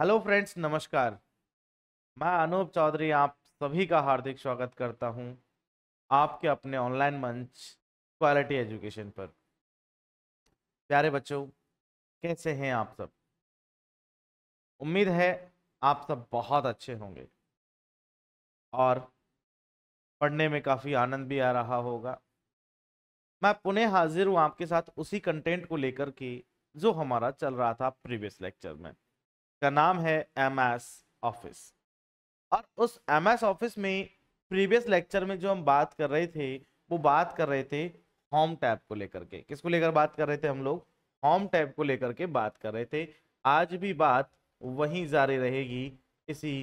hello friends नमस्कार मैं अनूप चौधरी आप सभी का हार्दिक स्वागत करता हूं आपके अपने ऑनलाइन मंच क्वालिटी एजुकेशन पर प्यारे बच्चों कैसे हैं आप सब उम्मीद है आप सब बहुत अच्छे होंगे और पढ़ने में काफ़ी आनंद भी आ रहा होगा मैं पुनः हाजिर हूँ आपके साथ उसी कंटेंट को लेकर के जो हमारा चल रहा था प्रीवियस लेक्चर में का नाम है एम एस ऑफिस और उस एम एस ऑफिस में प्रीवियस लेक्चर में जो हम बात कर रहे थे वो बात कर रहे थे होम टैब को लेकर के किसको लेकर बात कर रहे थे हम लोग होम टैब को लेकर के बात कर रहे थे आज भी बात वहीं जारी रहेगी इसी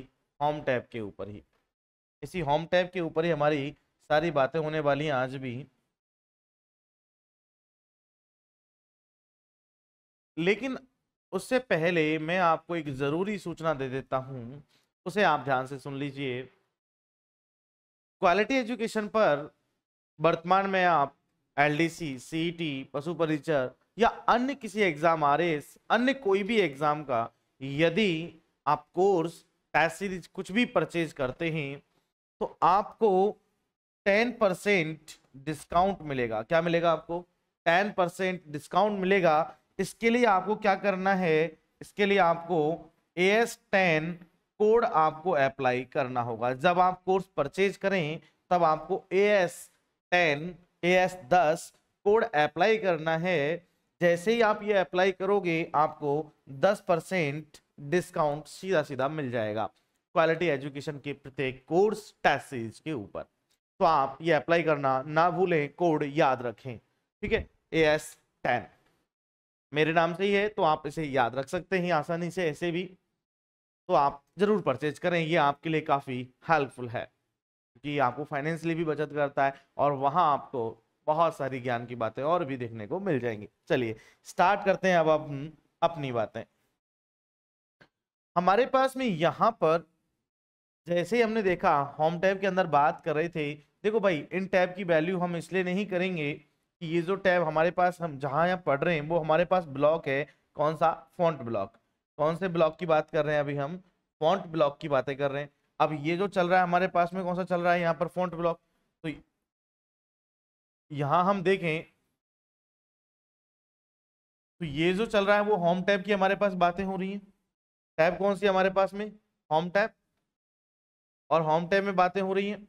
होम टैब के ऊपर ही इसी होम टैब के ऊपर ही हमारी सारी बातें होने वाली हैं आज भी लेकिन उससे पहले मैं आपको एक ज़रूरी सूचना दे देता हूँ उसे आप ध्यान से सुन लीजिए क्वालिटी एजुकेशन पर वर्तमान में आप L D C C T पशु परिचर या अन्य किसी एग्ज़ाम आर एस अन्य कोई भी एग्ज़ाम का यदि आप कोर्स टेस्ट सीरीज कुछ भी परचेज करते हैं तो आपको टेन परसेंट डिस्काउंट मिलेगा क्या मिलेगा आपको टेन परसेंट डिस्काउंट मिलेगा इसके लिए आपको क्या करना है इसके लिए आपको ए एस टेन कोड आपको अप्लाई करना होगा जब आप कोर्स परचेज करें तब आपको A S ten A S दस कोड अप्लाई करना है जैसे ही आप ये अप्लाई करोगे आपको दस परसेंट डिस्काउंट सीधा सीधा मिल जाएगा क्वालिटी एजुकेशन के प्रत्येक कोर्स टेस्ट सीरीज के ऊपर तो आप ये अप्लाई करना ना भूलें कोड याद रखें ठीक है ए एस टेन मेरे नाम से ही है तो आप इसे याद रख सकते हैं आसानी से ऐसे भी तो आप ज़रूर परचेज करें ये आपके लिए काफ़ी हेल्पफुल है कि आपको फाइनेंशियली भी बचत करता है और वहाँ आपको बहुत सारी ज्ञान की बातें और भी देखने को मिल जाएंगी चलिए स्टार्ट करते हैं अब अब हम्म, अपनी बातें हमारे पास में यहाँ पर जैसे ही हमने देखा होम टैब के अंदर बात कर रहे थे देखो भाई इन टैब की वैल्यू हम इसलिए नहीं करेंगे कि ये जो टैब हमारे पास हम जहाँ यहाँ पढ़ रहे हैं वो हमारे पास ब्लॉक है कौन सा फॉन्ट ब्लॉक कौन से ब्लॉक की बात कर रहे हैं अभी हम फॉन्ट ब्लॉक की बातें कर रहे हैं अब ये जो चल रहा है हमारे पास में कौन सा चल रहा है यहाँ पर फॉन्ट ब्लॉक तो यहाँ हम देखें तो ये जो चल रहा है वो होम टैब की हमारे पास बातें हो रही हैं टैब कौन सी हमारे पास में होम टैब और होम टैब में बातें हो रही हैं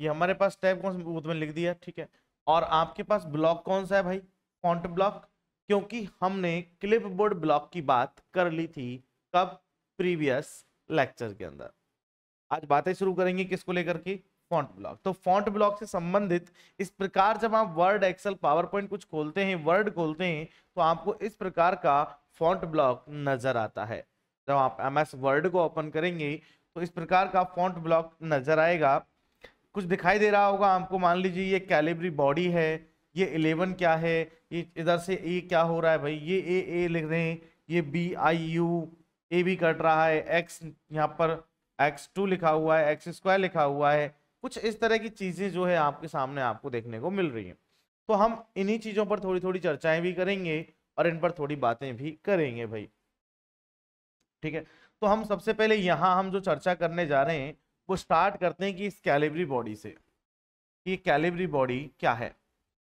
ये हमारे पास टैब कौन सा वो तो मैंने लिख दिया ठीक है और आपके पास ब्लॉक कौन सा है भाई फॉन्ट ब्लॉक क्योंकि हमने क्लिपबोर्ड ब्लॉक की बात कर ली थी कब प्रीवियस लेक्चर के अंदर आज बातें शुरू करेंगे किसको लेकर के फॉन्ट ब्लॉक तो फॉन्ट ब्लॉक से संबंधित इस प्रकार जब आप वर्ड एक्सेल पावर पॉइंट कुछ खोलते हैं वर्ड खोलते हैं तो आपको इस प्रकार का फॉन्ट ब्लॉक नजर आता है जब आप एम एस वर्ड को ओपन करेंगे तो इस प्रकार का फॉन्ट ब्लॉक नजर आएगा कुछ दिखाई दे रहा होगा आपको मान लीजिए ये कैलिब्री बॉडी है ये इलेवन क्या है ये इधर से ए क्या हो रहा है भाई ये ए ए लिख रहे हैं ये बी आई यू ए भी कट रहा है एक्स यहाँ पर एक्स टू लिखा हुआ है एक्स स्क्वायर लिखा हुआ है कुछ इस तरह की चीज़ें जो है आपके सामने आपको देखने को मिल रही हैं तो हम इन्हीं चीज़ों पर थोड़ी थोड़ी चर्चाएं भी करेंगे और इन पर थोड़ी बातें भी करेंगे भाई ठीक है तो हम सबसे पहले यहाँ हम जो चर्चा करने जा रहे हैं वो स्टार्ट करते हैं कि इस कैलिबरी बॉडी से कि कैलिबरी बॉडी क्या है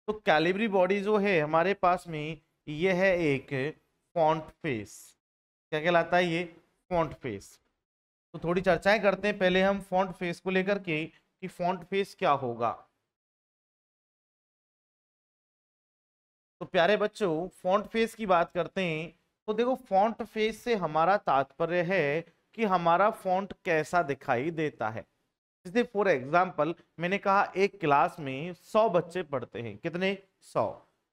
तो कैलिबरी बॉडी जो है हमारे पास में ये है एक फॉन्ट फेस क्या कहलाता है ये फॉन्ट फेस तो थोड़ी चर्चाएं करते हैं पहले हम फॉन्ट फेस को लेकर के कि फॉन्ट फेस क्या होगा तो प्यारे बच्चों फॉन्ट फेस की बात करते हैं तो देखो फॉन्ट फेस से हमारा तात्पर्य है कि हमारा फॉन्ट कैसा दिखाई देता है जैसे फॉर एग्जाम्पल मैंने कहा एक क्लास में सौ बच्चे पढ़ते हैं कितने सौ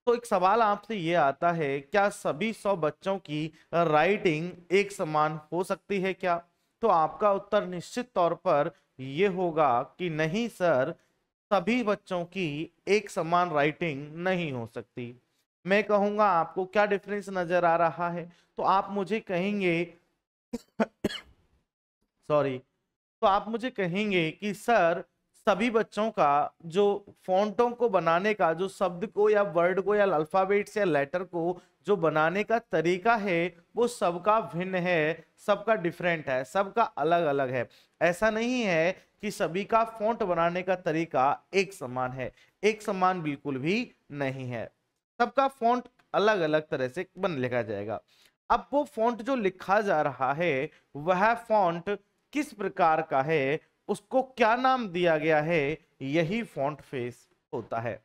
तो एक सवाल आपसे ये आता है क्या सभी सौ बच्चों की राइटिंग एक समान हो सकती है क्या तो आपका उत्तर निश्चित तौर पर ये होगा कि नहीं सर सभी बच्चों की एक समान राइटिंग नहीं हो सकती मैं कहूँगा आपको क्या डिफरेंस नज़र आ रहा है तो आप मुझे कहेंगे सॉरी तो आप मुझे कहेंगे कि सर सभी बच्चों का जो फॉन्टों को बनाने का जो शब्द को या वर्ड को या अल्फ़ाबेट्स या लेटर को जो बनाने का तरीका है वो सबका भिन्न है सबका डिफरेंट है सबका अलग अलग है ऐसा नहीं है कि सभी का फॉन्ट बनाने का तरीका एक समान है एक समान बिल्कुल भी नहीं है सबका फॉन्ट अलग अलग तरह से बन लिखा जाएगा अब वो फॉन्ट जो लिखा जा रहा है वह फॉन्ट किस प्रकार का है उसको क्या नाम दिया गया है यही फॉन्ट फेस होता है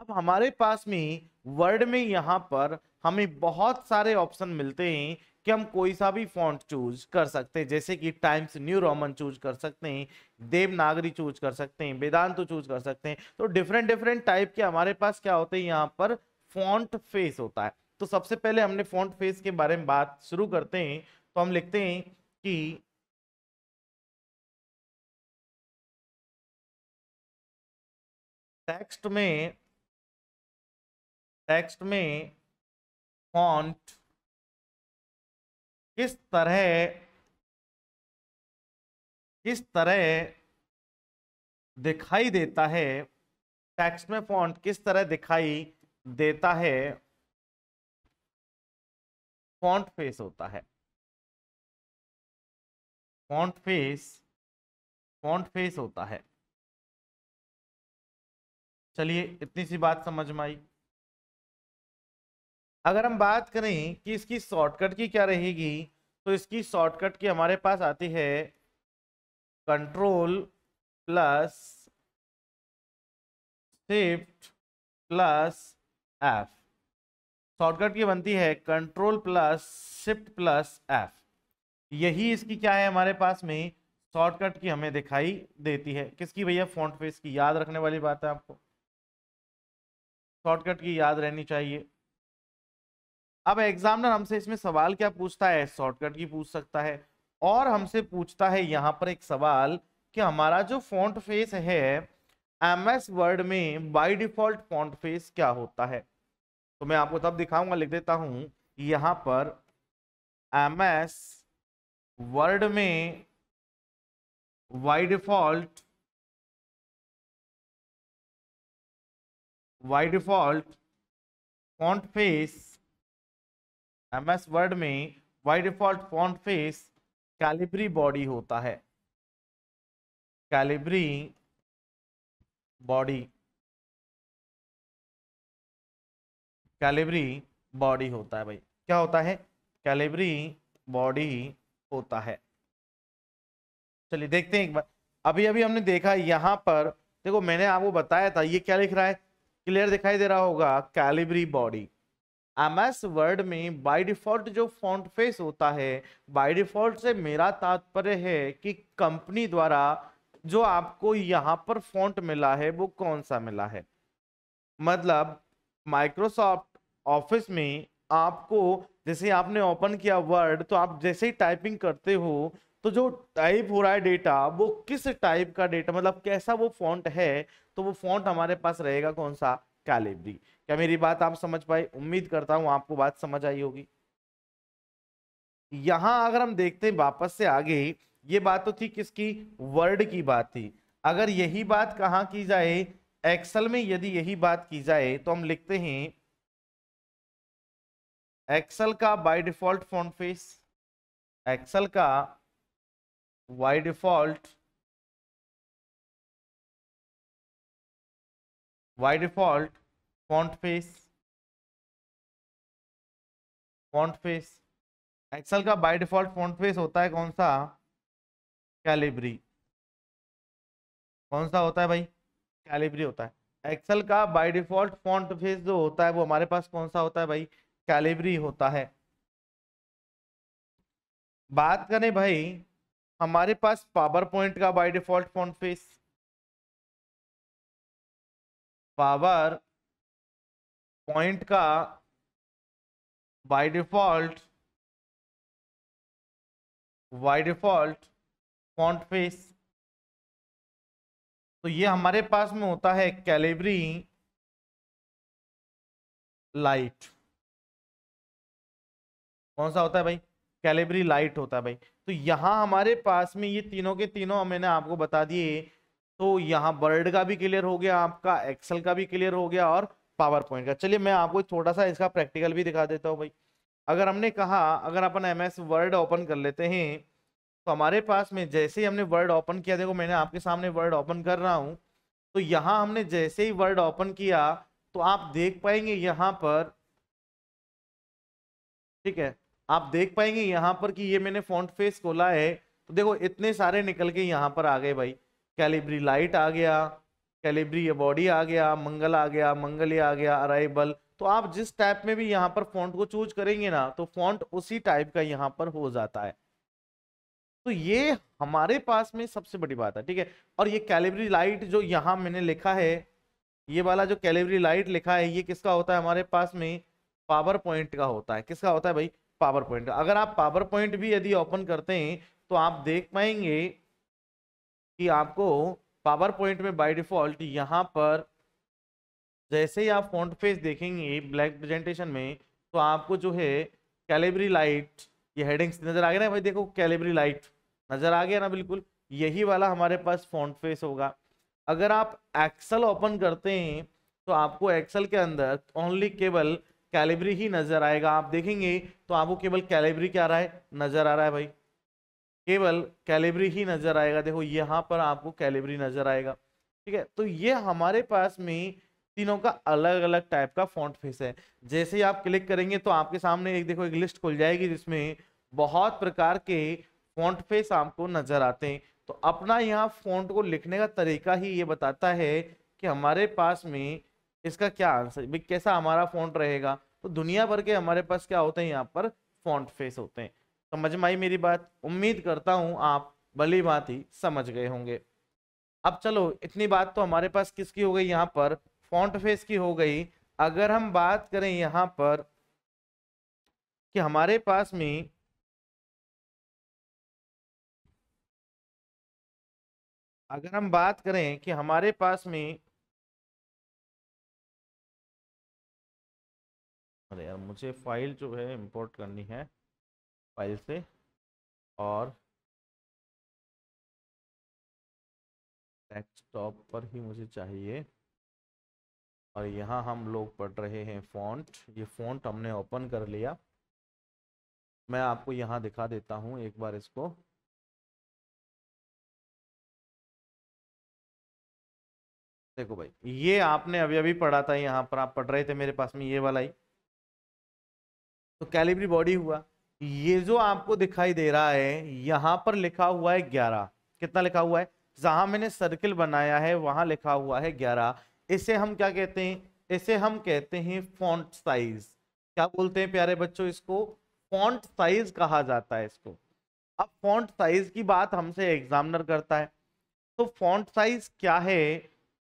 अब हमारे पास में वर्ड में यहाँ पर हमें बहुत सारे ऑप्शन मिलते हैं कि हम कोई सा भी फॉन्ट चूज कर सकते हैं जैसे कि टाइम्स न्यू रोमन चूज कर सकते हैं देवनागरी चूज कर सकते हैं वेदांत चूज कर सकते हैं तो डिफरेंट डिफरेंट टाइप के हमारे पास क्या होते हैं यहाँ पर फॉन्ट फेस होता है तो सबसे पहले हमने फॉन्ट फेस के बारे में बात शुरू करते हैं तो हम लिखते हैं कि टेक्स्ट में टेक्स्ट में फॉन्ट किस तरह किस तरह दिखाई देता है टेक्स्ट में फॉन्ट किस तरह दिखाई देता है फॉन्ट फेस होता है फॉन्ट फेस फॉन्ट फेस होता है चलिए इतनी सी बात समझ में आई अगर हम बात करें कि इसकी शॉर्टकट की क्या रहेगी तो इसकी शॉर्टकट की हमारे पास आती है control plus shift plus F shortcut की बनती है control plus shift plus F यही इसकी क्या है हमारे पास में शॉर्टकट की हमें दिखाई देती है किसकी भैया फॉन्ट फेस की याद रखने वाली बात है आपको शॉर्टकट की याद रहनी चाहिए अब एग्जामिनर हमसे इसमें सवाल क्या पूछता है शॉर्टकट की पूछ सकता है और हमसे पूछता है यहाँ पर एक सवाल कि हमारा जो फॉन्ट फेस है एम एस वर्ड में बाय डिफॉल्ट फॉन्ट फेस क्या होता है तो मैं आपको तब दिखाऊंगा लिख देता हूँ यहाँ पर एम एस वर्ड में by default by default font face M S Word में by default font face Calibri body होता है कैलिब्री बॉडी कैलिब्री बॉडी होता है भाई क्या होता है कैलिब्री बॉडी होता है चलिए देखते हैं एक बार अभी अभी हमने देखा यहाँ पर देखो मैंने आपको बताया था ये क्या लिख रहा है क्लियर दिखाई दे रहा होगा Calibri body M S Word में बाय डिफॉल्ट जो फॉन्ट फेस होता है बाय डिफॉल्ट से मेरा तात्पर्य है कि कंपनी द्वारा जो आपको यहाँ पर फॉन्ट मिला है वो कौन सा मिला है मतलब माइक्रोसॉफ्ट ऑफिस में आपको जैसे आपने ओपन किया वर्ड तो आप जैसे ही टाइपिंग करते हो तो जो टाइप हो रहा है डेटा वो किस टाइप का डेटा मतलब कैसा वो फॉन्ट है तो वो फॉन्ट हमारे पास रहेगा कौन सा कैलेबरी क्या मेरी बात आप समझ पाए उम्मीद करता हूँ आपको बात समझ आई होगी यहाँ अगर हम देखते हैं वापस से आगे ये बात तो थी किसकी वर्ड की बात थी अगर यही बात कहाँ की जाए एक्सल में यदि यही बात की जाए तो हम लिखते हैं एक्सल का by default font face Excel का by default by default font face font face Excel का बाय डिफॉल्ट फॉन्ट फेस होता है कौन सा कैलिब्री कौन सा होता है भाई कैलिब्री होता है एक्सल का बाय डिफॉल्ट फॉन्ट फेस जो होता है वो हमारे पास कौन सा होता है भाई कैलिबरी होता है बात करें भाई हमारे पास पावर पॉइंट का by default font face PowerPoint का by default by default font face तो ये हमारे पास में होता है कैलिबरी लाइट कौन सा होता है भाई कैलेबरी लाइट होता है भाई तो यहाँ हमारे पास में ये तीनों के तीनों मैंने आपको बता दिए तो यहाँ बर्ड का भी क्लियर हो गया आपका एक्सेल का भी क्लियर हो गया और पावर पॉइंट का चलिए मैं आपको थोड़ा सा इसका प्रैक्टिकल भी दिखा देता हूँ भाई अगर हमने कहा अगर अपन एम एस वर्ड ओपन कर लेते हैं तो हमारे पास में जैसे ही हमने वर्ड ओपन किया देखो मैंने आपके सामने वर्ड ओपन कर रहा हूँ तो यहाँ हमने जैसे ही वर्ड ओपन किया तो आप देख पाएंगे यहाँ पर ठीक है आप देख पाएंगे यहाँ पर कि ये मैंने फॉन्ट फेस खोला है तो देखो इतने सारे निकल के यहाँ पर आ गए भाई कैलिब्री लाइट आ गया कैलिब्री बॉडी आ गया मंगल आ गया मंगल आ गया अराइबल तो आप जिस टाइप में भी यहाँ पर फॉन्ट को चूज करेंगे ना तो फॉन्ट उसी टाइप का यहाँ पर हो जाता है तो ये हमारे पास में सबसे बड़ी बात है ठीक है और ये कैलिब्री लाइट जो यहाँ मैंने लिखा है ये वाला जो कैलिब्री लाइट लिखा है ये किसका होता है हमारे पास में पावर पॉइंट का होता है किसका होता है भाई पावर पॉइंट अगर आप पावर पॉइंट भी यदि ओपन करते हैं तो आप देख पाएंगे कि आपको पावर पॉइंट में बाय डिफॉल्ट यहाँ पर जैसे ही आप फ्रंट फेस देखेंगे ब्लैक प्रेजेंटेशन में तो आपको जो है कैलेबरी लाइट ये हेडिंग्स नज़र आ गया ना भाई देखो कैलेबरी लाइट नज़र आ गया ना बिल्कुल यही वाला हमारे पास फ्रंट फेस होगा अगर आप एक्सल ओपन करते हैं तो आपको एक्सल के अंदर ओनली केवल कैलिब्री ही नज़र आएगा आप देखेंगे तो आपको केवल कैलिब्री क्या रहा है नज़र आ रहा है भाई केवल कैलिब्री ही नज़र आएगा देखो यहाँ पर आपको कैलिब्री नज़र आएगा ठीक है तो ये हमारे पास में तीनों का अलग अलग टाइप का फॉन्ट फेस है जैसे ही आप क्लिक करेंगे तो आपके सामने एक देखो एक लिस्ट खुल जाएगी जिसमें बहुत प्रकार के फॉन्ट फेस आपको नज़र आते हैं तो अपना यहाँ फॉन्ट को लिखने का तरीका ही ये बताता है कि हमारे पास में इसका क्या आंसर भाई कैसा हमारा फॉन्ट रहेगा तो दुनिया भर के हमारे पास क्या होते हैं यहाँ पर फॉन्ट फेस होते हैं समझ में आई मेरी बात उम्मीद करता हूँ आप भली बात ही समझ गए होंगे अब चलो इतनी बात तो हमारे पास किसकी हो गई यहाँ पर फॉन्ट फेस की हो गई अगर हम बात करें यहाँ पर कि हमारे पास में अगर हम बात करें कि हमारे पास में अरे यार मुझे फ़ाइल जो है इंपोर्ट करनी है फाइल से और डेस्कटॉप पर ही मुझे चाहिए और यहाँ हम लोग पढ़ रहे हैं फॉन्ट ये फॉन्ट हमने ओपन कर लिया मैं आपको यहाँ दिखा देता हूँ एक बार इसको देखो भाई ये आपने अभी अभी पढ़ा था यहाँ पर आप पढ़ रहे थे मेरे पास में ये वाला ही तो कैलिब्री बॉडी हुआ ये जो आपको दिखाई दे रहा है यहाँ पर लिखा हुआ है ग्यारह कितना लिखा हुआ है जहाँ मैंने सर्किल बनाया है वहाँ लिखा हुआ है ग्यारह इसे हम क्या कहते हैं इसे हम कहते हैं फॉन्ट साइज क्या बोलते हैं प्यारे बच्चों इसको फॉन्ट साइज कहा जाता है इसको अब फॉन्ट साइज की बात हमसे एग्जामिनर करता है तो फॉन्ट साइज क्या है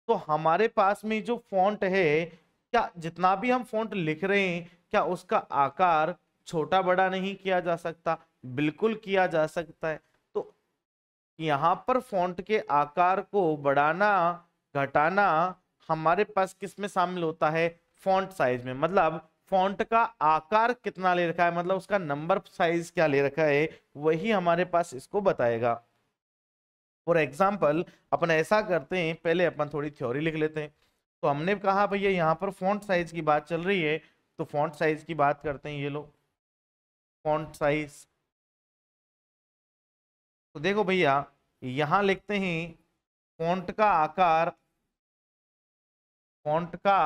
तो हमारे पास में जो फॉन्ट है क्या जितना भी हम फॉन्ट लिख रहे हैं क्या उसका आकार छोटा बड़ा नहीं किया जा सकता बिल्कुल किया जा सकता है तो यहाँ पर फॉन्ट के आकार को बढ़ाना घटाना हमारे पास किस में शामिल होता है फॉन्ट साइज में मतलब फॉन्ट का आकार कितना ले रखा है मतलब उसका नंबर साइज क्या ले रखा है वही हमारे पास इसको बताएगा फॉर एग्जाम्पल अपन ऐसा करते हैं पहले अपन थोड़ी थ्योरी लिख लेते हैं तो हमने कहा भैया यहाँ पर फॉन्ट साइज की बात चल रही है तो फॉन्ट साइज की बात करते हैं ये लोग फॉन्ट साइज तो देखो भैया यहां लिखते हैं फॉन्ट का आकार फॉन्ट का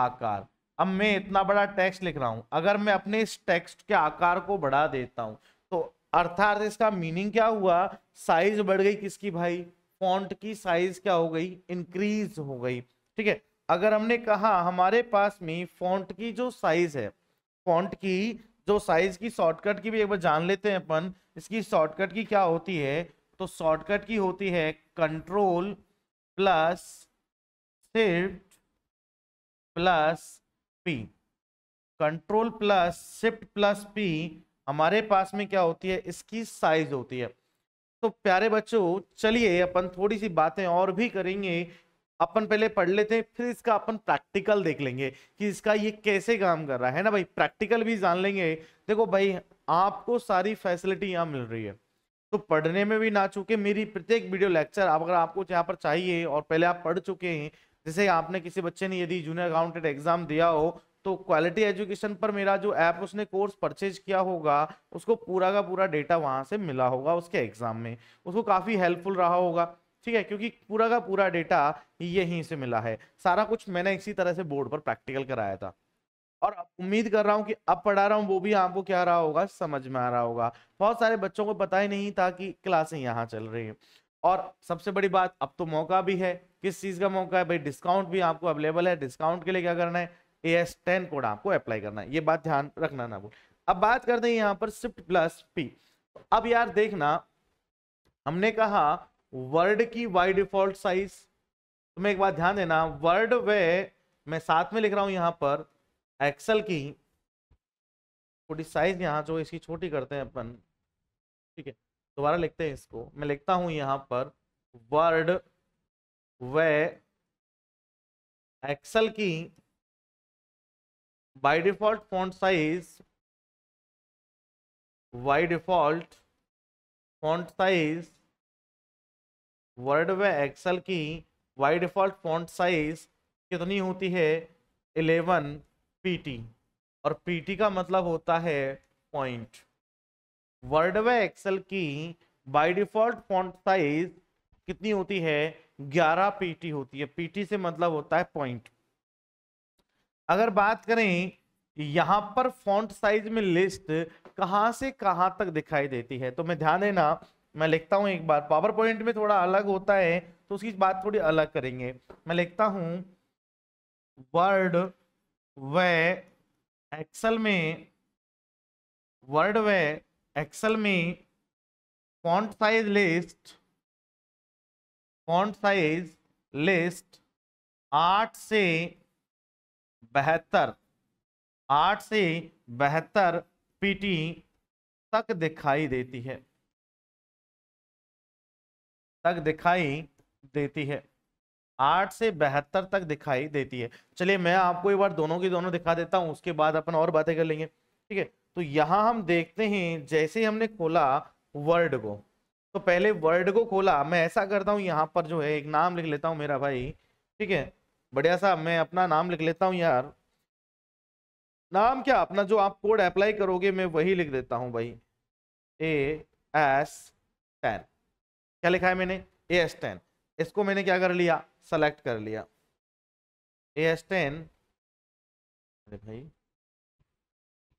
आकार अब मैं इतना बड़ा टेक्स्ट लिख रहा हूं अगर मैं अपने इस टेक्स्ट के आकार को बढ़ा देता हूं तो अर्थात इसका मीनिंग क्या हुआ साइज बढ़ गई किसकी भाई फॉन्ट की साइज क्या हो गई इंक्रीज हो गई ठीक है अगर हमने कहा हमारे पास में फॉन्ट की जो साइज है फॉन्ट की जो साइज की शॉर्टकट की भी एक बार जान लेते हैं अपन इसकी शॉर्टकट की क्या होती है तो शॉर्टकट की होती है control plus shift plus P control plus shift plus P हमारे पास में क्या होती है इसकी साइज होती है तो प्यारे बच्चों चलिए अपन थोड़ी सी बातें और भी करेंगे अपन पहले पढ़ लेते हैं फिर इसका अपन प्रैक्टिकल देख लेंगे कि इसका ये कैसे काम कर रहा है ना भाई प्रैक्टिकल भी जान लेंगे देखो भाई आपको सारी फैसिलिटी यहाँ मिल रही है तो पढ़ने में भी ना चूके मेरी प्रत्येक वीडियो लेक्चर आप अगर आपको यहाँ पर चाहिए और पहले आप पढ़ चुके हैं जैसे आपने किसी बच्चे ने यदि जूनियर अकाउंटेंट एग्जाम दिया हो तो क्वालिटी एजुकेशन पर मेरा जो ऐप उसने कोर्स परचेज किया होगा उसको पूरा का पूरा डेटा वहाँ से मिला होगा उसके एग्जाम में उसको काफ़ी हेल्पफुल रहा होगा ठीक है क्योंकि पूरा का पूरा डेटा यहीं से मिला है सारा कुछ मैंने इसी तरह से बोर्ड पर प्रैक्टिकल कराया था और उम्मीद कर रहा हूँ कि अब पढ़ा रहा हूँ वो भी आपको क्या रहा होगा समझ में आ रहा होगा बहुत सारे बच्चों को पता ही नहीं था कि क्लासें यहाँ चल रही हैं और सबसे बड़ी बात अब तो मौका भी है किस चीज़ का मौका है भाई डिस्काउंट भी आपको अवेलेबल है डिस्काउंट के लिए क्या करना है ए एस टेन कोड आपको अप्लाई करना है ये बात ध्यान रखना ना बोल अब बात करते हैं यहाँ पर स्विफ्ट प्लस पी अब यार देखना हमने कहा वर्ड की वाई डिफॉल्ट साइज तुम्हें एक बात ध्यान देना वर्ड वे मैं साथ में लिख रहा हूं यहां पर एक्सेल की छोटी साइज यहां जो इसकी छोटी करते हैं अपन ठीक है दोबारा लिखते हैं इसको मैं लिखता हूं यहां पर वर्ड वे एक्सेल की by default font size by default font size Word व एक्सल की वाई डिफॉल्ट फॉन्ट साइज कितनी होती है इलेवन पीटी और पीटी का मतलब होता है पॉइंट वर्ड व एक्सल की बाई डिफॉल्ट फॉन्ट साइज कितनी होती है 11 पीटी होती है पीटी से मतलब होता है पॉइंट अगर बात करें यहाँ पर फॉन्ट साइज में लिस्ट कहाँ से कहाँ तक दिखाई देती है तो मैं ध्यान देना मैं लिखता हूँ एक बार पावर पॉइंट में थोड़ा अलग होता है तो उसकी बात थोड़ी अलग करेंगे मैं लिखता हूँ वर्ड व एक्सल में वर्ड व एक्सल में font size list font size list आठ से बेहतर आठ से बेहतर पीटी तक दिखाई देती है तक दिखाई देती है आठ से बहत्तर तक दिखाई देती है चलिए मैं आपको एक बार दोनों की दोनों दिखा देता हूँ उसके बाद अपन और बातें कर लेंगे ठीक है तो यहाँ हम देखते हैं जैसे ही हमने खोला वर्ड को तो पहले वर्ड को खोला मैं ऐसा करता हूँ यहाँ पर जो है एक नाम लिख लेता हूँ मेरा भाई ठीक है बढ़िया सा मैं अपना नाम लिख लेता हूँ यार नाम क्या अपना जो आप कोड अप्लाई करोगे मैं वही लिख देता हूँ भाई ए एस टेन क्या लिखा है मैंने ए एस टेन इसको मैंने क्या कर लिया सेलेक्ट कर लिया ए एस टेन अरे भाई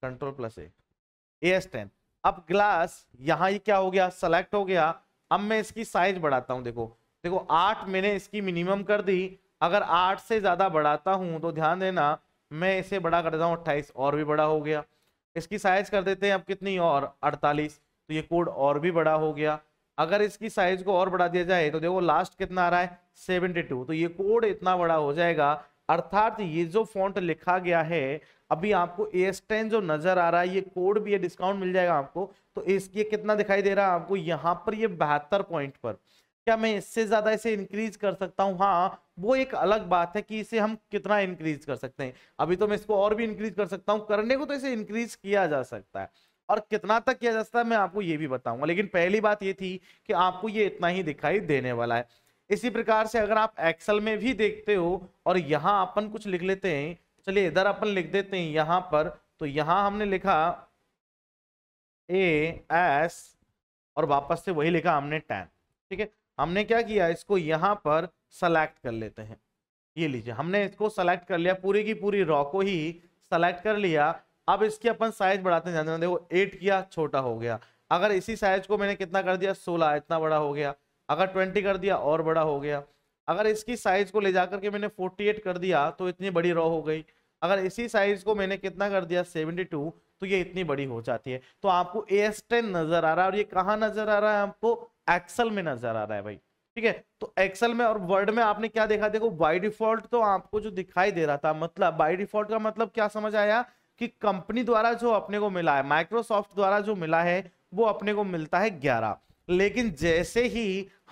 control plus A A S ten अब ग्लास यहाँ ये क्या हो गया सेलेक्ट हो गया अब मैं इसकी साइज बढ़ाता हूँ देखो देखो आठ मैंने इसकी मिनिमम कर दी अगर आठ से ज़्यादा बढ़ाता हूँ तो ध्यान देना मैं इसे बड़ा कर देता हूँ अट्ठाईस और भी बड़ा हो गया इसकी साइज कर देते हैं अब कितनी और अड़तालीस तो ये कोड और भी बड़ा हो गया अगर इसकी साइज को और बढ़ा दिया जाए तो देखो लास्ट कितना आ रहा है टू तो ये कोड इतना बड़ा हो जाएगा अर्थात ये जो फॉन्ट लिखा गया है अभी आपको एस टेन जो नजर आ रहा है ये कोड भी ये डिस्काउंट मिल जाएगा आपको तो इसकी कितना दिखाई दे रहा है आपको यहाँ पर ये बहत्तर पॉइंट पर क्या मैं इससे ज्यादा इसे इंक्रीज कर सकता हूँ हाँ वो एक अलग बात है कि इसे हम कितना इंक्रीज कर सकते हैं अभी तो मैं इसको और भी इंक्रीज कर सकता हूँ करने को तो इसे इंक्रीज किया जा सकता है और कितना तक किया जा सकता है मैं आपको ये भी बताऊंगा लेकिन पहली बात ये थी कि आपको ये इतना ही दिखाई देने वाला है इसी प्रकार से अगर आप एक्सल में भी देखते हो और यहाँ अपन कुछ लिख लेते हैं चलिए इधर अपन लिख देते हैं यहाँ पर तो यहाँ हमने लिखा ए एस और वापस से वही लिखा हमने टेन ठीक है हमने क्या किया इसको यहाँ पर सेलेक्ट कर लेते हैं ये लीजिए हमने इसको सेलेक्ट कर लिया पूरी की पूरी रॉ को ही सेलेक्ट कर लिया अब इसकी अपन साइज बढ़ाते हैं देखो एट किया छोटा हो गया अगर इसी साइज को मैंने कितना कर दिया सोलह इतना बड़ा हो गया अगर ट्वेंटी कर दिया और बड़ा हो गया अगर इसकी साइज को ले जा करके मैंने फोर्टी एट कर दिया तो इतनी बड़ी रॉ हो गई अगर इसी साइज को मैंने कितना कर दिया सेवेंटी टू तो ये इतनी बड़ी हो जाती है तो आपको ए एस टेन नजर आ रहा है और ये कहाँ नजर आ रहा है आपको एक्सल में नजर आ रहा है भाई ठीक है तो एक्सल में और वर्ड में आपने क्या देखा देखो बाई डिफॉल्ट तो आपको जो दिखाई दे रहा था मतलब बाई डिफॉल्ट का मतलब क्या समझ आया कि कंपनी द्वारा जो अपने को मिला है माइक्रोसॉफ्ट द्वारा जो मिला है वो अपने को मिलता है ग्यारह लेकिन जैसे ही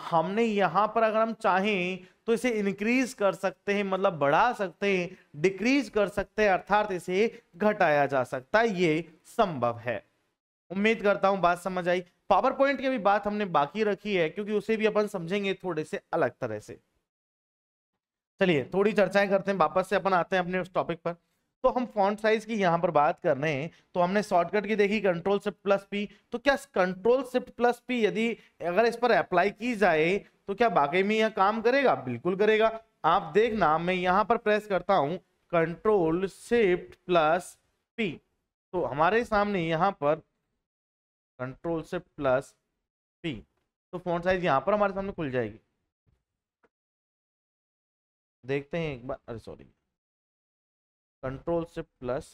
हमने यहां पर अगर हम चाहें तो इसे इंक्रीज कर सकते हैं मतलब बढ़ा सकते हैं डिक्रीज कर सकते हैं अर्थात इसे घटाया जा सकता है ये संभव है उम्मीद करता हूं बात समझ आई पावर पॉइंट की भी बात हमने बाकी रखी है क्योंकि उसे भी अपन समझेंगे थोड़े से अलग तरह से चलिए थोड़ी चर्चाएं करते हैं वापस से अपन आते हैं अपने उस टॉपिक पर तो हम फॉन्ट साइज की यहां पर बात कर रहे हैं तो हमने शॉर्टकट की देखी कंट्रोल शिफ्ट प्लस पी तो क्या कंट्रोल शिफ्ट प्लस पी यदि अगर इस पर अप्लाई की जाए तो क्या बाकी में यह काम करेगा बिल्कुल करेगा आप देखना मैं यहां पर प्रेस करता हूं कंट्रोल शिफ्ट प्लस पी तो हमारे सामने यहां पर कंट्रोल शिफ्ट प्लस पी तो फोन साइज यहाँ पर हमारे सामने खुल जाएगी देखते हैं एक बार अरे सॉरी कंट्रोल से प्लस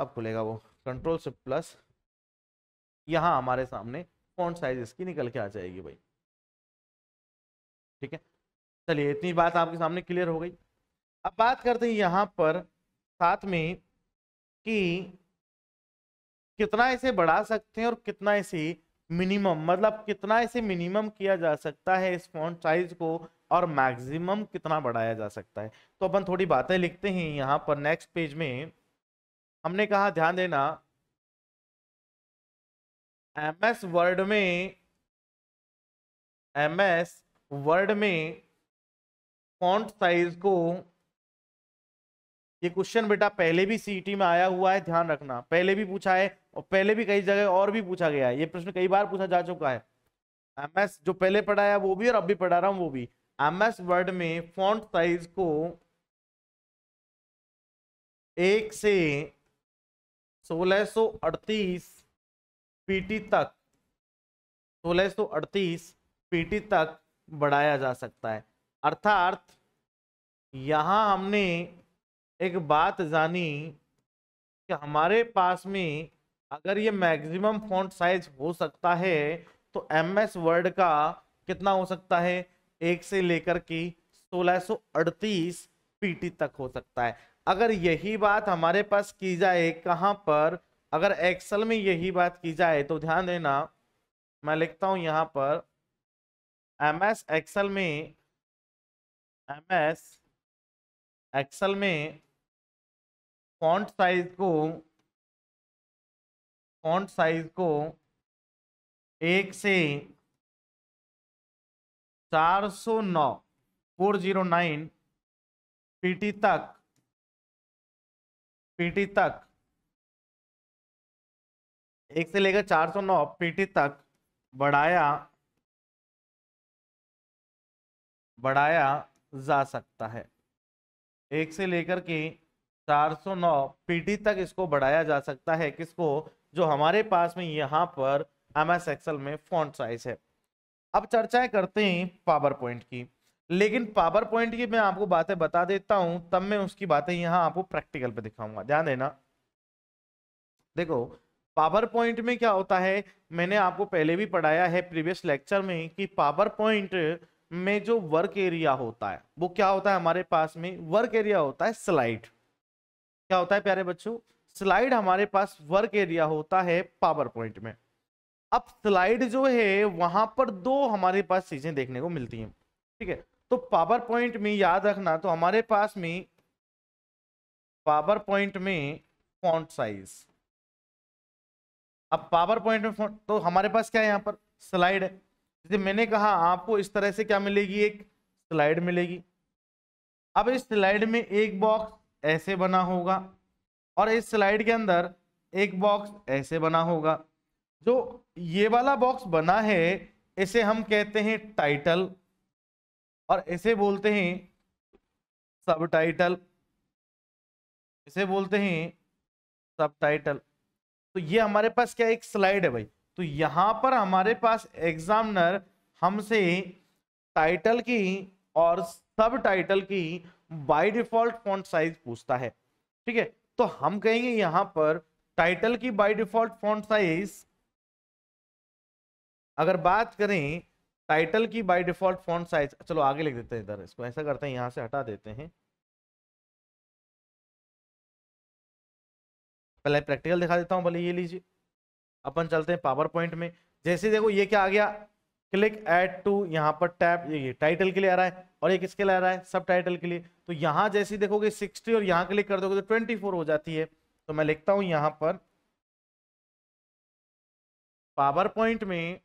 अब खुलेगा वो कंट्रोल से प्लस यहाँ हमारे सामने फॉन्ट साइज इसकी निकल के आ जाएगी भाई ठीक है चलिए इतनी बात आपके सामने क्लियर हो गई अब बात करते हैं यहाँ पर साथ में कि कितना इसे बढ़ा सकते हैं और कितना इसे मिनिमम मतलब कितना इसे मिनिमम किया जा सकता है इस फॉन्ट साइज को और मैक्सिमम कितना बढ़ाया जा सकता है तो अपन थोड़ी बातें लिखते हैं यहाँ पर नेक्स्ट पेज में हमने कहा ध्यान देना एम एस वर्ड में एम एस वर्ड में फॉन्ट साइज को ये क्वेश्चन बेटा पहले भी सीईटी में आया हुआ है ध्यान रखना पहले भी पूछा है और पहले भी कई जगह और भी पूछा गया है ये प्रश्न कई बार पूछा जा चुका है एमएस जो पहले पढ़ाया वो भी और अब भी पढ़ा रहा हूँ वो भी एम एस वर्ड में फॉन्ट साइज को एक से 1638 पीटी तक 1638 पीटी तक बढ़ाया जा सकता है अर्थात यहाँ हमने एक बात जानी कि हमारे पास में अगर ये मैक्सिमम फॉन्ट साइज हो सकता है तो एम एस वर्ड का कितना हो सकता है एक से लेकर के 1638 पीटी तक हो सकता है अगर यही बात हमारे पास की जाए कहाँ पर अगर एक्सल में यही बात की जाए तो ध्यान देना मैं लिखता हूँ यहाँ पर एम एस एक्सल में एम एस एक्सल में फॉन्ट साइज को फॉन्ट साइज को एक से चार सौ नौ four zero nine P T P T एक से लेकर चार सौ नौ पीटी तक बढ़ाया बढ़ाया जा सकता है एक से लेकर के 409 पीटी तक इसको बढ़ाया जा सकता है किसको जो हमारे पास में यहाँ पर एम एस एक्सल में फॉन्ट साइज है अब चर्चाएं करते हैं पावर पॉइंट की लेकिन पावर पॉइंट की मैं आपको बातें बता देता हूं तब मैं उसकी बातें यहां आपको प्रैक्टिकल पे दिखाऊंगा ध्यान देना देखो पावर पॉइंट में क्या होता है मैंने आपको पहले भी पढ़ाया है प्रीवियस लेक्चर में कि पावर पॉइंट में जो वर्क एरिया होता है वो क्या होता है हमारे पास में वर्क एरिया होता है स्लाइड क्या होता है प्यारे बच्चों स्लाइड हमारे पास वर्क एरिया होता है पावर पॉइंट में अब स्लाइड जो है वहां पर दो हमारे पास चीजें देखने को मिलती हैं ठीक है तो पावर पॉइंट में याद रखना तो हमारे पास में पावर पॉइंट में फॉन्ट साइज अब पावर पॉइंट में तो हमारे पास क्या है यहाँ पर स्लाइड है जैसे मैंने कहा आपको इस तरह से क्या मिलेगी एक स्लाइड मिलेगी अब इस स्लाइड में एक बॉक्स ऐसे बना होगा और इस स्लाइड के अंदर एक बॉक्स ऐसे बना होगा जो ये वाला बॉक्स बना है इसे हम कहते हैं टाइटल और इसे बोलते हैं सब टाइटल इसे बोलते हैं सब टाइटल तो ये हमारे पास क्या एक स्लाइड है भाई तो यहां पर हमारे पास एग्जामिनर हमसे टाइटल की और सब टाइटल की बाय डिफॉल्ट फॉन्ट साइज पूछता है ठीक है तो हम कहेंगे यहां पर टाइटल की बाय डिफॉल्ट फॉन्ट साइज अगर बात करें टाइटल की बाय डिफॉल्ट फॉन्ट साइज चलो आगे लिख देते हैं इधर इसको ऐसा करते हैं यहाँ से हटा देते हैं पहले प्रैक्टिकल दिखा देता हूँ भले ये लीजिए अपन चलते हैं पावर पॉइंट में जैसे देखो ये क्या आ गया क्लिक एड टू यहाँ पर टैप ये टाइटल के लिए आ रहा है और ये किसके लिए आ रहा है सब टाइटल के लिए तो यहाँ जैसे देखोगे सिक्सटी और यहाँ क्लिक कर दोगे तो ट्वेंटी फोर हो जाती है तो मैं लिखता हूँ यहाँ पर पावर पॉइंट में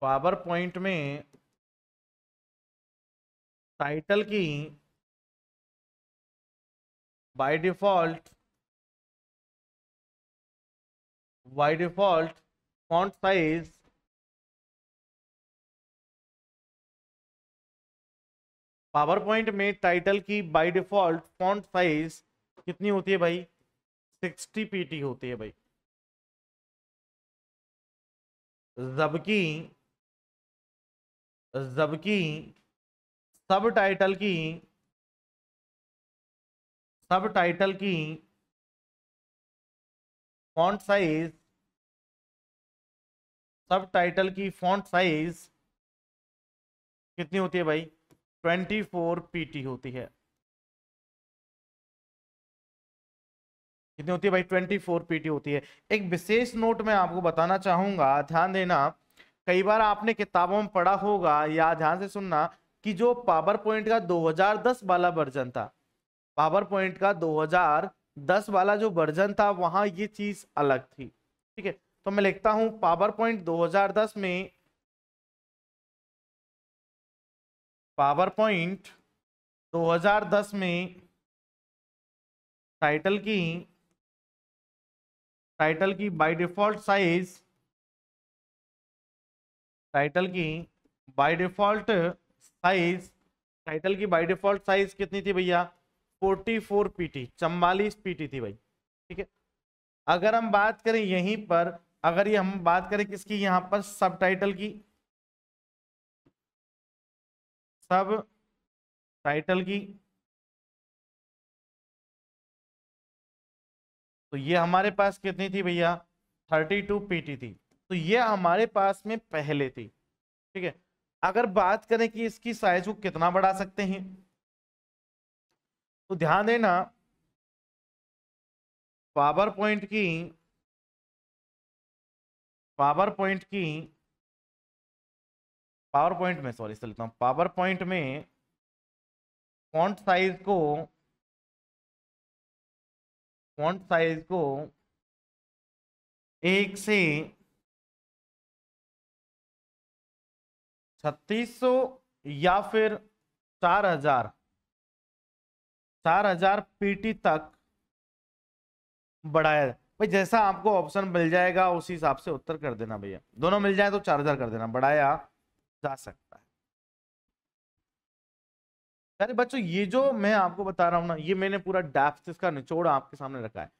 पावर पॉइंट में टाइटल की by default by default font size power point में टाइटल की बाय डिफॉल्ट फॉन्ट साइज कितनी होती है भाई 60 पीटी होती है भाई जबकि जबकि सब टाइटल की सब टाइटल की फॉन्ट साइज सब टाइटल की फॉन्ट साइज कितनी होती है भाई ट्वेंटी फोर पीटी होती है कितनी होती है भाई ट्वेंटी फोर पीटी होती है एक विशेष नोट मैं आपको बताना चाहूंगा ध्यान देना कई बार आपने किताबों में पढ़ा होगा या ध्यान से सुनना कि जो पावर पॉइंट का 2010 वाला वर्जन था पावर पॉइंट का 2010 वाला जो वर्जन था वहां ये चीज अलग थी ठीक है तो मैं लिखता हूं पावर पॉइंट 2010 में पावर पॉइंट 2010 में टाइटल की टाइटल की बाय डिफॉल्ट साइज टाइटल की बाय डिफॉल्ट साइज टाइटल की बाय डिफॉल्ट साइज कितनी थी भैया 44 पीटी चम्बालीस पीटी थी भाई ठीक है अगर हम बात करें यहीं पर अगर ये हम बात करें किसकी यहाँ पर सब टाइटल की सब टाइटल की तो ये हमारे पास कितनी थी भैया 32 पीटी थी तो ये हमारे पास में पहले थी ठीक है अगर बात करें कि इसकी साइज को कितना बढ़ा सकते हैं तो ध्यान देना पावर पॉइंट की पावर पॉइंट की पावर पॉइंट में सॉरी चलता हूं पावर पॉइंट में फॉन्ट साइज को फॉन्ट साइज को एक से छत्तीस या फिर चार हजार चार हजार पीटी तक बढ़ाया भाई जैसा आपको ऑप्शन मिल जाएगा उसी हिसाब से उत्तर कर देना भैया दोनों मिल जाए तो चार हजार कर देना बढ़ाया जा सकता है अरे बच्चों ये जो मैं आपको बता रहा हूं ना ये मैंने पूरा डेप्थ इसका निचोड़ आपके सामने रखा है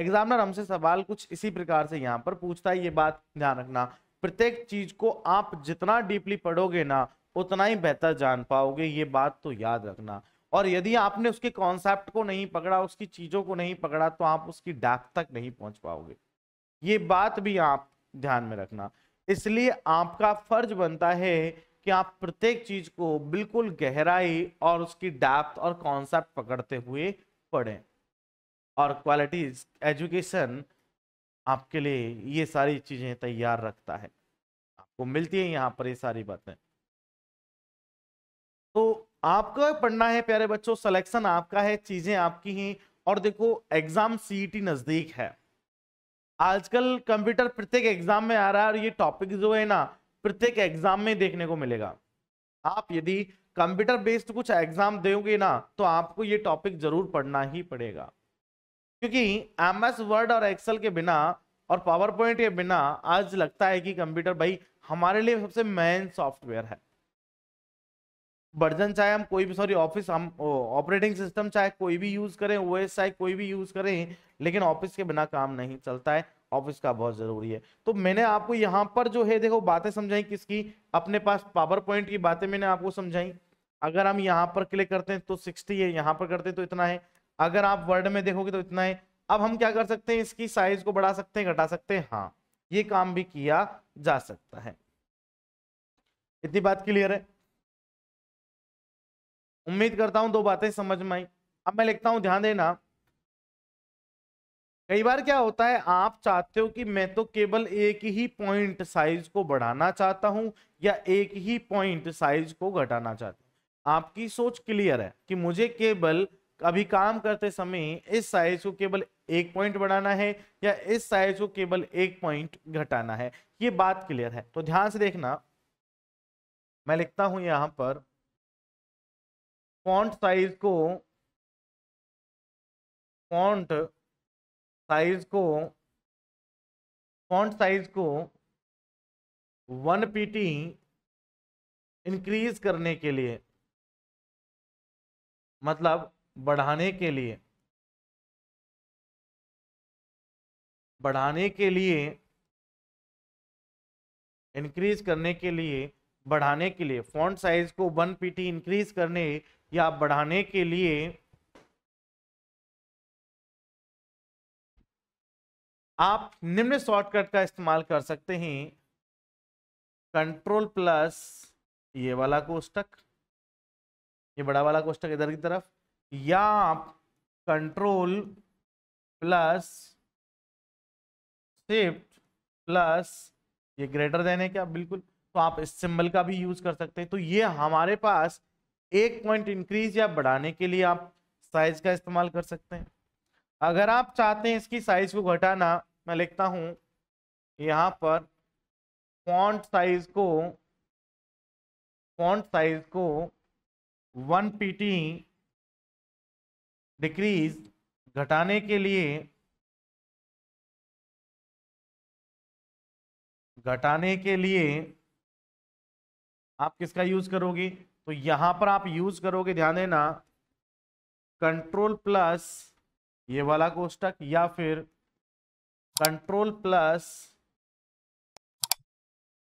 एग्जामिनर हमसे सवाल कुछ इसी प्रकार से यहाँ पर पूछता है ये बात ध्यान रखना प्रत्येक चीज को आप जितना डीपली पढ़ोगे ना उतना ही बेहतर जान पाओगे ये बात तो याद रखना और यदि आपने उसके कॉन्सेप्ट को नहीं पकड़ा उसकी चीज़ों को नहीं पकड़ा तो आप उसकी डाक तक नहीं पहुंच पाओगे ये बात भी आप ध्यान में रखना इसलिए आपका फर्ज बनता है कि आप प्रत्येक चीज को बिल्कुल गहराई और उसकी डेप्थ और कॉन्सेप्ट पकड़ते हुए पढ़ें और क्वालिटी एजुकेशन आपके लिए ये सारी चीज़ें तैयार रखता है आपको मिलती है यहाँ पर ये सारी बातें तो आपको पढ़ना है प्यारे बच्चों सिलेक्शन आपका है चीज़ें आपकी हैं और देखो एग्ज़ाम सीईटी नज़दीक है आजकल कंप्यूटर प्रत्येक एग्ज़ाम में आ रहा है और ये टॉपिक जो है ना प्रत्येक एग्ज़ाम में देखने को मिलेगा आप यदि कंप्यूटर बेस्ड कुछ एग्ज़ाम दोगे ना तो आपको ये टॉपिक ज़रूर पढ़ना ही पड़ेगा क्योंकि एम एस वर्ड और एक्सेल के बिना और पावर पॉइंट के बिना आज लगता है कि कंप्यूटर भाई हमारे लिए सबसे मेन सॉफ्टवेयर है वर्जन चाहे हम कोई भी सॉरी ऑफिस हम ऑपरेटिंग सिस्टम चाहे कोई भी यूज करें ओ एस चाहे कोई भी यूज करें लेकिन ऑफिस के बिना काम नहीं चलता है ऑफिस का बहुत जरूरी है तो मैंने आपको यहाँ पर जो है देखो बातें समझाई किसकी अपने पास पावर पॉइंट की बातें मैंने आपको समझाई अगर हम यहाँ पर क्लिक करते हैं तो सिक्सटी है यहाँ पर करते हैं तो इतना है अगर आप वर्ड में देखोगे तो इतना है अब हम क्या कर सकते हैं इसकी साइज को बढ़ा सकते हैं घटा सकते हैं हाँ ये काम भी किया जा सकता है इतनी बात क्लियर है उम्मीद करता हूं दो बातें समझ में आई अब मैं लिखता हूं ध्यान देना कई बार क्या होता है आप चाहते हो कि मैं तो केवल एक ही पॉइंट साइज को बढ़ाना चाहता हूं या एक ही पॉइंट साइज को घटाना चाहता हूं आपकी सोच क्लियर है कि मुझे केवल अभी काम करते समय इस साइज को केवल एक पॉइंट बढ़ाना है या इस साइज को केवल एक पॉइंट घटाना है ये बात क्लियर है तो ध्यान से देखना मैं लिखता हूं यहां पर फॉन्ट साइज को फॉन्ट साइज को फॉन्ट साइज को वन पीटी इंक्रीज करने के लिए मतलब बढ़ाने के लिए बढ़ाने के लिए इंक्रीज करने के लिए बढ़ाने के लिए फॉन्ट साइज को वन पीटी इंक्रीज करने या बढ़ाने के लिए आप निम्न शॉर्टकट का इस्तेमाल कर सकते हैं कंट्रोल प्लस ये वाला कोष्टक ये बड़ा वाला कोष्टक इधर की तरफ या आप कंट्रोल प्लस शिफ्ट प्लस ये ग्रेटर देने क्या बिल्कुल तो आप इस सिंबल का भी यूज कर सकते हैं तो ये हमारे पास एक पॉइंट इंक्रीज या बढ़ाने के लिए आप साइज का इस्तेमाल कर सकते हैं अगर आप चाहते हैं इसकी साइज को घटाना मैं लिखता हूं यहाँ पर फॉन्ट साइज को फॉन्ट साइज को वन पीटी डिक्रीज घटाने के लिए घटाने के लिए आप किसका यूज करोगे तो यहां पर आप यूज करोगे ध्यान देना कंट्रोल प्लस ये वाला कोष्टक या फिर कंट्रोल प्लस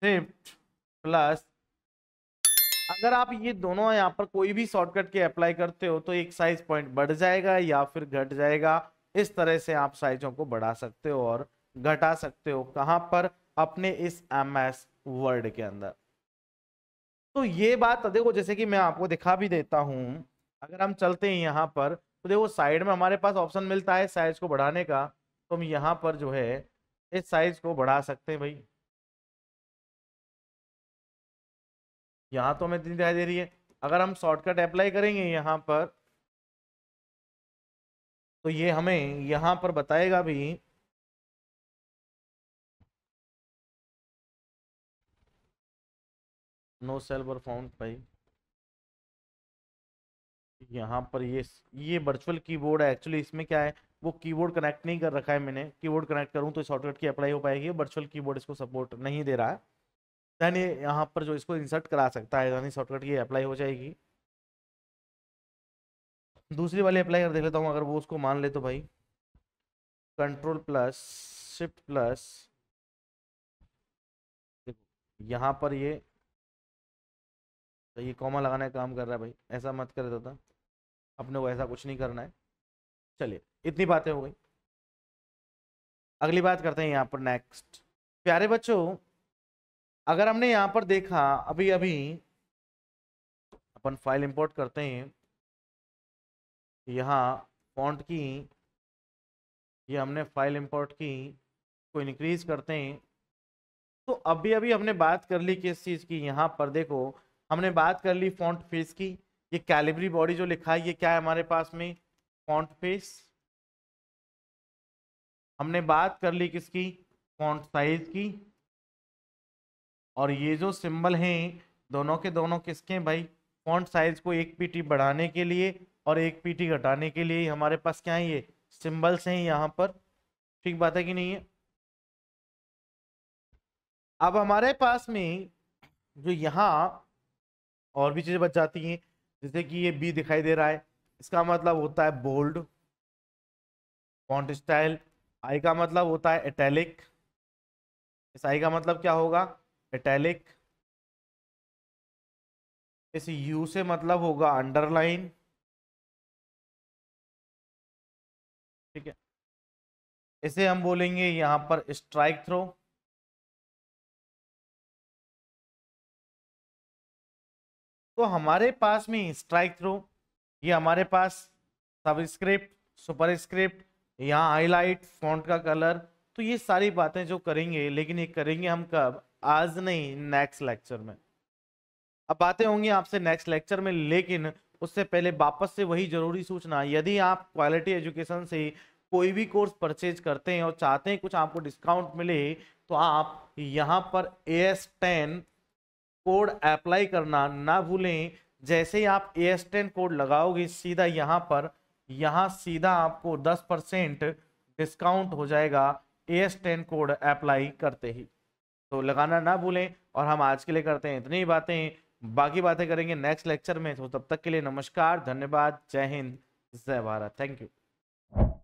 शिफ्ट प्लस अगर आप ये दोनों यहाँ पर कोई भी शॉर्टकट के अप्लाई करते हो तो एक साइज पॉइंट बढ़ जाएगा या फिर घट जाएगा इस तरह से आप साइजों को बढ़ा सकते हो और घटा सकते हो कहाँ पर अपने इस एम एस वर्ड के अंदर तो ये बात देखो जैसे कि मैं आपको दिखा भी देता हूँ अगर हम चलते हैं यहाँ पर तो देखो साइड में हमारे पास ऑप्शन मिलता है साइज को बढ़ाने का तो हम यहाँ पर जो है इस साइज को बढ़ा सकते हैं भाई यहाँ तो हमें दिखाई दे रही है अगर हम शॉर्टकट अप्लाई करेंगे यहाँ पर तो ये हमें यहाँ पर बताएगा भी नो सेल वर फाउंड भाई यहाँ पर ये ये वर्चुअल कीबोर्ड है एक्चुअली इसमें क्या है वो कीबोर्ड कनेक्ट नहीं कर रखा है मैंने कीबोर्ड कनेक्ट करूँ तो शॉर्टकट की अप्लाई हो पाएगी वर्चुअल कीबोर्ड इसको सपोर्ट नहीं दे रहा है यानी यहाँ पर जो इसको इंसर्ट करा सकता है यानी शॉर्टकट की अप्लाई हो जाएगी दूसरी वाली अप्लाई कर देख लेता हूँ अगर वो उसको मान ले तो भाई कंट्रोल प्लस शिफ्ट प्लस यहाँ पर ये तो ये कॉमा लगाने का काम कर रहा है भाई ऐसा मत कर देता अपने को ऐसा कुछ नहीं करना है चलिए इतनी बातें हो गई अगली बात करते हैं यहाँ पर नेक्स्ट प्यारे बच्चों अगर हमने यहाँ पर देखा अभी अभी अपन फाइल इंपोर्ट करते हैं यहाँ फॉन्ट की ये हमने फाइल इंपोर्ट की को इनक्रीज करते हैं तो अभी अभी हमने बात कर ली किस चीज़ की यहाँ पर देखो हमने बात कर ली फॉन्ट फेस की ये कैलिबरी बॉडी जो लिखा है ये क्या है हमारे पास में फॉन्ट फेस हमने बात कर ली किसकी फॉन्ट साइज की और ये जो सिंबल हैं दोनों के दोनों किसके हैं भाई फॉन्ट साइज को एक पीटी बढ़ाने के लिए और एक पीटी घटाने के लिए हमारे पास क्या है ये सिंबल्स हैं यहाँ पर ठीक बात है कि नहीं है अब हमारे पास में जो यहाँ और भी चीज़ें बच जाती हैं जैसे कि ये बी दिखाई दे रहा है इसका मतलब होता है बोल्ड फॉन्ट स्टाइल आई का मतलब होता है इटैलिक इस आई का मतलब क्या होगा मेटेलिक इस यू से मतलब होगा अंडरलाइन ठीक है इसे हम बोलेंगे यहां पर स्ट्राइक थ्रो तो हमारे पास में स्ट्राइक थ्रो ये हमारे पास सबस्क्रिप्ट स्क्रिप्ट यहाँ हाईलाइट फॉन्ट का कलर तो ये सारी बातें जो करेंगे लेकिन ये करेंगे हम कब आज नहीं नेक्स्ट लेक्चर में अब बातें होंगी आपसे नेक्स्ट लेक्चर में लेकिन उससे पहले वापस से वही जरूरी सूचना यदि आप क्वालिटी एजुकेशन से कोई भी कोर्स परचेज करते हैं और चाहते हैं कुछ आपको डिस्काउंट मिले तो आप यहाँ पर A S ten code apply करना ना भूलें जैसे ही आप ए एस टेन कोड लगाओगे सीधा यहाँ पर यहाँ सीधा आपको दस परसेंट डिस्काउंट हो जाएगा A S ten code apply करते ही तो लगाना ना भूलें और हम आज के लिए करते हैं इतनी ही बातें बाकी बातें करेंगे नेक्स्ट लेक्चर में तो तब तक के लिए नमस्कार धन्यवाद जय हिंद जय भारत थैंक यू